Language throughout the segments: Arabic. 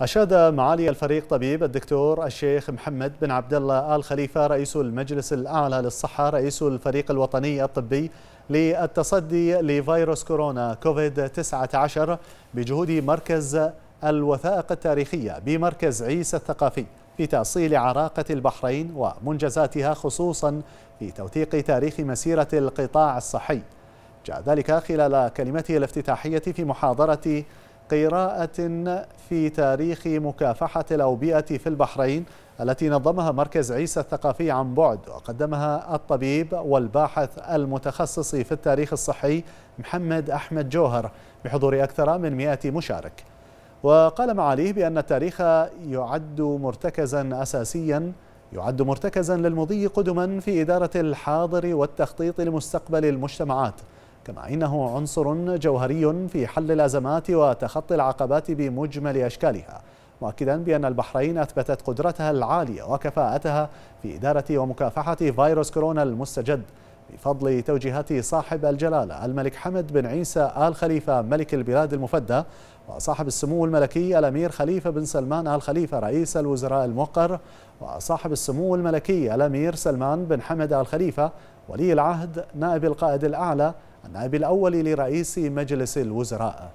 أشاد معالي الفريق طبيب الدكتور الشيخ محمد بن عبد الله آل خليفة رئيس المجلس الأعلى للصحة رئيس الفريق الوطني الطبي للتصدي لفيروس كورونا كوفيد 19 بجهود مركز الوثائق التاريخية بمركز عيسى الثقافي في تأصيل عراقة البحرين ومنجزاتها خصوصا في توثيق تاريخ مسيرة القطاع الصحي جاء ذلك خلال كلمته الافتتاحية في محاضرة قراءة في تاريخ مكافحة الأوبئة في البحرين التي نظمها مركز عيسى الثقافي عن بعد وقدمها الطبيب والباحث المتخصص في التاريخ الصحي محمد أحمد جوهر بحضور أكثر من 100 مشارك وقال معاليه بأن التاريخ يعد مرتكزا أساسيا يعد مرتكزا للمضي قدما في إدارة الحاضر والتخطيط لمستقبل المجتمعات كما إنه عنصر جوهري في حل الأزمات وتخطي العقبات بمجمل أشكالها مؤكدا بأن البحرين أثبتت قدرتها العالية وكفاءتها في إدارة ومكافحة فيروس كورونا المستجد بفضل توجيهات صاحب الجلالة الملك حمد بن عيسى آل خليفة ملك البلاد المفدى وصاحب السمو الملكي الأمير خليفة بن سلمان آل خليفة رئيس الوزراء الموقر وصاحب السمو الملكي الأمير سلمان بن حمد آل خليفة ولي العهد نائب القائد الأعلى النائب الأول لرئيس مجلس الوزراء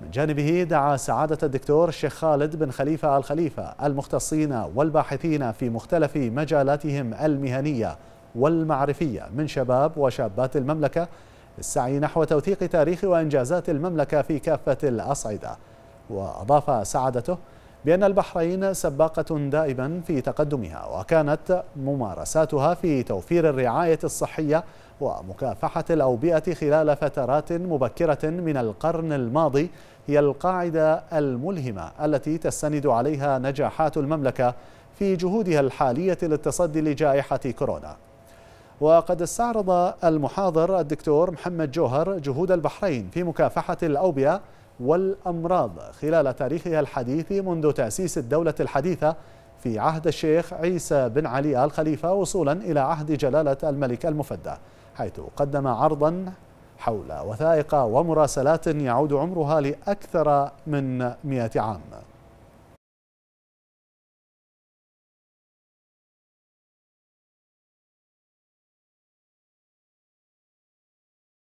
من جانبه دعا سعادة الدكتور الشيخ خالد بن خليفة الخليفة المختصين والباحثين في مختلف مجالاتهم المهنية والمعرفية من شباب وشابات المملكة للسعي نحو توثيق تاريخ وإنجازات المملكة في كافة الأصعدة وأضاف سعادته بأن البحرين سباقة دائما في تقدمها وكانت ممارساتها في توفير الرعاية الصحية ومكافحة الأوبئة خلال فترات مبكرة من القرن الماضي هي القاعدة الملهمة التي تستند عليها نجاحات المملكة في جهودها الحالية للتصدي لجائحة كورونا وقد استعرض المحاضر الدكتور محمد جوهر جهود البحرين في مكافحة الأوبئة والأمراض خلال تاريخها الحديث منذ تأسيس الدولة الحديثة في عهد الشيخ عيسى بن علي آل خليفة وصولا إلى عهد جلالة الملك المفدى حيث قدم عرضا حول وثائق ومراسلات يعود عمرها لأكثر من مئة عام